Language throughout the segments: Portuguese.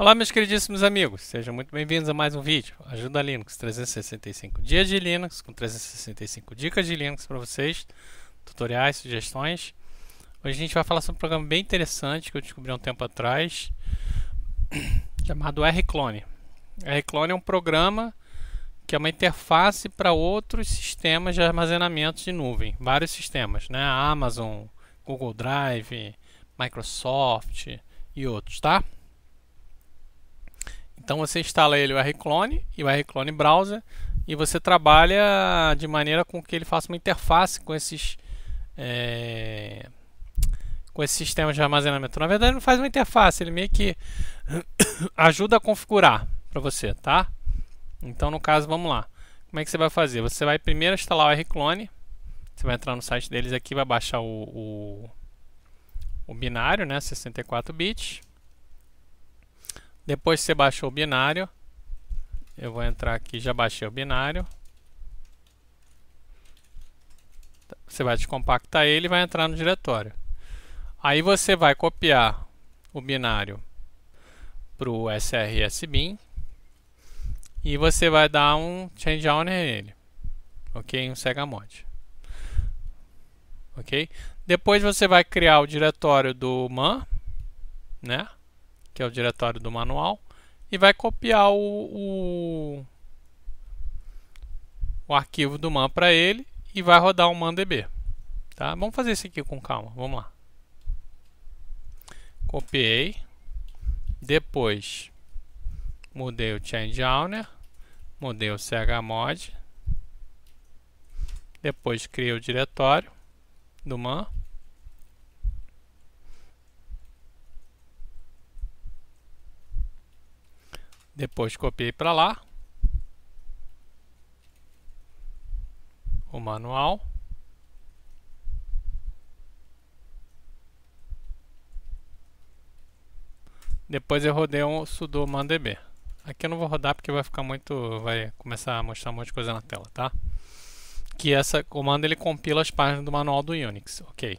Olá meus queridíssimos amigos, sejam muito bem-vindos a mais um vídeo Ajuda Linux 365 dias de Linux com 365 dicas de Linux para vocês, tutoriais, sugestões. Hoje a gente vai falar sobre um programa bem interessante que eu descobri há um tempo atrás, chamado R-Clone. R-Clone é um programa que é uma interface para outros sistemas de armazenamento de nuvem, vários sistemas, né? Amazon, Google Drive, Microsoft e outros, tá? Então você instala ele o Rclone e o Rclone Browser e você trabalha de maneira com que ele faça uma interface com esses é, com esses sistemas de armazenamento. Na verdade, não faz uma interface, ele meio que ajuda a configurar para você, tá? Então, no caso, vamos lá. Como é que você vai fazer? Você vai primeiro instalar o Rclone. Você vai entrar no site deles aqui, vai baixar o, o, o binário, né, 64 bits. Depois que você baixou o binário, eu vou entrar aqui, já baixei o binário. Você vai descompactar ele e vai entrar no diretório. Aí você vai copiar o binário para o srsbin e você vai dar um change owner nele, ok? Um segamod, ok? Depois você vai criar o diretório do man, né? que é o diretório do manual, e vai copiar o, o, o arquivo do man para ele e vai rodar o mandb. Tá? Vamos fazer isso aqui com calma, vamos lá. Copiei, depois mudei o changeowner, mudei o chmod, depois criei o diretório do man Depois copiei para lá o manual. Depois eu rodei um sudo mandb. Aqui eu não vou rodar porque vai ficar muito, vai começar a mostrar um monte de coisa na tela, tá? Que essa comando ele compila as páginas do manual do Unix, ok?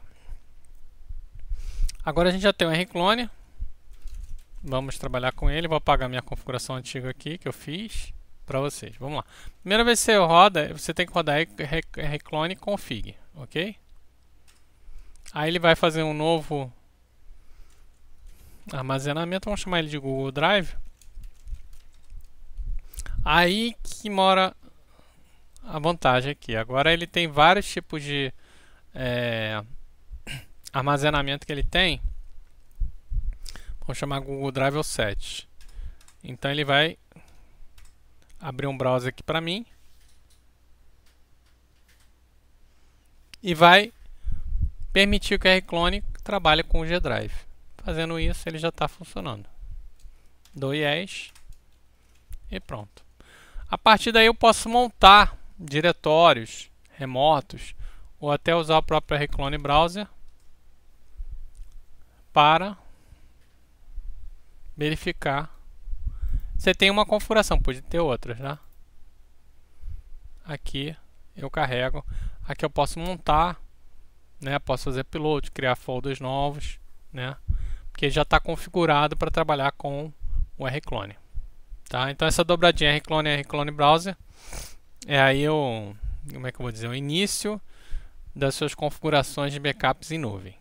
Agora a gente já tem o rclone Vamos trabalhar com ele. Vou apagar minha configuração antiga aqui que eu fiz para vocês. Vamos lá. Primeira vez que você roda, você tem que rodar reclone config, ok? Aí ele vai fazer um novo armazenamento, vamos chamar ele de Google Drive. Aí que mora a vantagem aqui. Agora ele tem vários tipos de é, armazenamento que ele tem. Vamos chamar Google Drive ou 7. Então ele vai abrir um browser aqui para mim. E vai permitir que o R-Clone trabalhe com o G-Drive. Fazendo isso, ele já está funcionando. Dou yes e pronto. A partir daí eu posso montar diretórios remotos ou até usar o próprio R-Clone Browser para verificar. Você tem uma configuração, pode ter outras, né? Aqui eu carrego. Aqui eu posso montar, né? Posso fazer upload, criar folders novos, né? Porque já está configurado para trabalhar com o rclone. Tá? Então essa dobradinha rclone e rclone browser é aí o como é que eu vou dizer, o início das suas configurações de backups em nuvem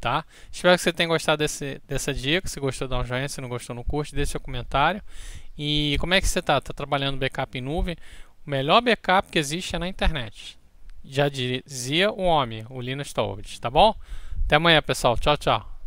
tá? Espero que você tenha gostado desse, dessa dica. Se gostou, dá um joinha. Se não gostou, não curte. Deixe seu comentário. E como é que você está? Está trabalhando backup em nuvem? O melhor backup que existe é na internet. Já dizia o homem, o Linus Torvalds, tá bom? Até amanhã, pessoal. Tchau, tchau.